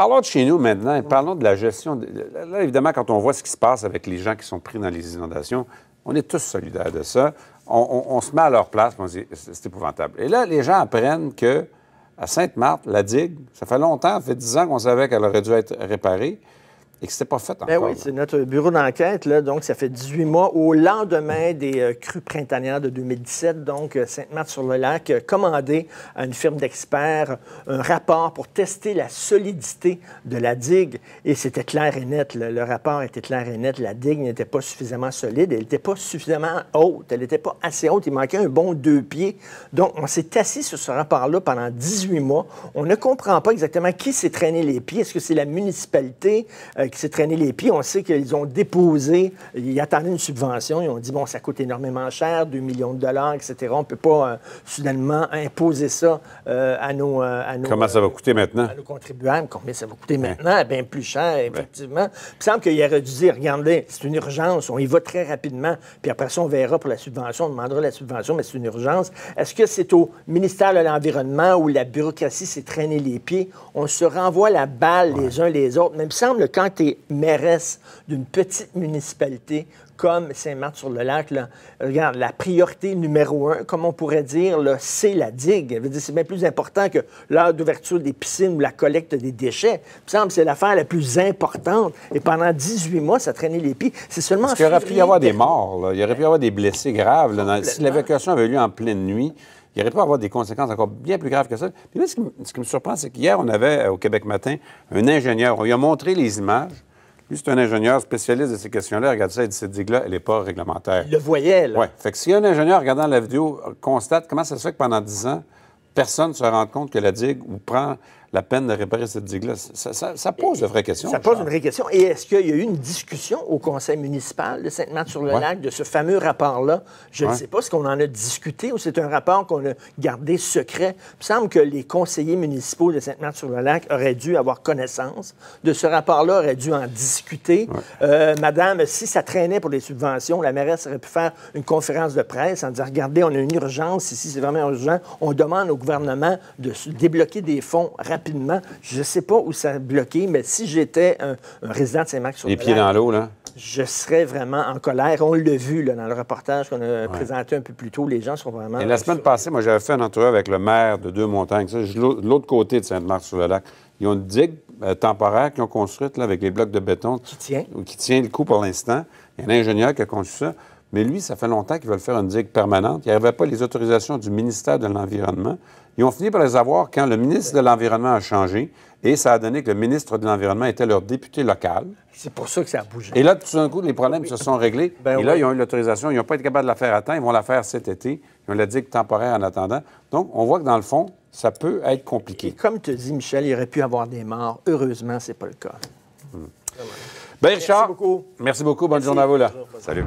Parlons de chez nous maintenant et parlons de la gestion. Là, évidemment, quand on voit ce qui se passe avec les gens qui sont pris dans les inondations, on est tous solidaires de ça. On, se met à leur place, on c'est épouvantable. Et là, les gens apprennent que à Sainte-Marthe, la digue, ça fait longtemps, ça fait 10 ans qu'on savait qu'elle aurait dû être réparée et que ce pas fait ben encore. oui, c'est notre bureau d'enquête, donc ça fait 18 mois au lendemain des euh, crues printanières de 2017, donc euh, Sainte-Marthe-sur-le-Lac a euh, commandé à une firme d'experts un rapport pour tester la solidité de la digue et c'était clair et net, le, rapport était clair et net, la digue n'était pas suffisamment solide, elle n'était pas suffisamment haute, elle n'était pas assez haute, il manquait un bon deux pieds. Donc on s'est assis sur ce rapport-là pendant 18 mois, on ne comprend pas exactement qui s'est traîné les pieds, est-ce que c'est la municipalité qui s'est traîné les pieds. On sait qu'ils ont déposé, ils attendaient une subvention, ils ont dit, bon, ça coûte énormément cher, 2 millions de dollars, etc. On ne peut pas euh, soudainement imposer ça euh, à, nos, euh, à Comment ça va coûter maintenant? À nos contribuables, combien ça va coûter hein. maintenant? Eh bien plus cher, ben. effectivement. Il semble qu'il aurait dû dire, regardez, c'est une urgence, on y va très rapidement, puis après ça, on verra pour la subvention, on demandera la subvention, mais c'est une urgence. Est-ce que c'est au ministère de l'Environnement où la bureaucratie s'est traînée les pieds? On se renvoie la balle les uns les autres. Mais il me semble, quand tu d'une petite municipalité comme Saint-Marthe-sur-le-Lac, regarde, la priorité numéro un, comme on pourrait dire, c'est la digue. C'est bien plus important que l'heure d'ouverture des piscines ou la collecte des déchets. semble c'est l'affaire la plus importante. Et pendant 18 mois, ça traînait les pieds. C'est seulement... il aurait pu y avoir des morts, il il aurait pu y avoir des blessés graves. si l'évacuation avait lieu en pleine nuit, il aurait pu avoir des conséquences encore bien plus graves que ça. Puis ce qui, me surprend, c'est qu'hier, on avait euh, au Québec matin un ingénieur. On lui a montré les images. Lui, c'est un ingénieur spécialiste de ces questions-là. Regarde ça, il dit cette digue-là, elle n'est pas réglementaire. le voyait, là. Oui. Fait que si un ingénieur, regardant la vidéo, constate comment ça se fait que pendant 10 ans, personne ne se rend compte que la digue ou prend la peine de réparer cette digue-là? Ça, pose de vraies questions. Ça pose une vraie question. Et est-ce qu'il y a eu une discussion au conseil municipal de Sainte-Marthe-sur-le-Lac de ce fameux rapport-là? Je ne sais pas, est-ce qu'on en a discuté ou c'est un rapport qu'on a gardé secret? Il me semble que les conseillers municipaux de Sainte-Marthe-sur-le-Lac auraient dû avoir connaissance de ce rapport-là, auraient dû en discuter. Euh, madame, si ça traînait pour les subventions, la mairesse aurait pu faire une conférence de presse en disant, regardez, on a une urgence ici, c'est vraiment urgent. On demande au gouvernement de débloquer des fonds rapidement rapidement. Je ne sais pas où ça a bloqué, mais si j'étais un, résident de Saint-Marc sur Les pieds dans l'eau, là je serais vraiment en colère. On l'a vu dans le reportage qu'on a présenté un peu plus tôt. Les gens sont vraiment. la semaine passée, moi, j'avais fait un entretien avec le maire de Deux-Montagnes, de l'autre côté de saint marc sur le lac Ils ont une digue euh, temporaire qu'ils ont construite là, avec les blocs de béton. Qui tient. Qui tient le coup pour l'instant. Il y a un ingénieur qui a construit ça. Mais lui, ça fait longtemps qu'ils veulent faire une digue permanente. Il n'y avait pas les autorisations du ministère de l'Environnement. Ils ont fini par les avoir quand le ministre de l'Environnement a changé et ça a donné que le ministre de l'Environnement était leur député local. C'est pour ça que ça a bougé. Et là, tout d'un coup, les problèmes se sont réglés. Ben et là, ils ont eu l'autorisation. Ils n'ont pas été capables de la faire à temps. Ils vont la faire cet été. Ils ont la digue temporaire en attendant. Donc, on voit que dans le fond, ça peut être compliqué. comme te dit Michel, il aurait pu avoir des morts. Heureusement, ce n'est pas le cas. Hmm. Bien, Richard, merci beaucoup. Merci beaucoup. Bonne journée à vous. Là. Salut.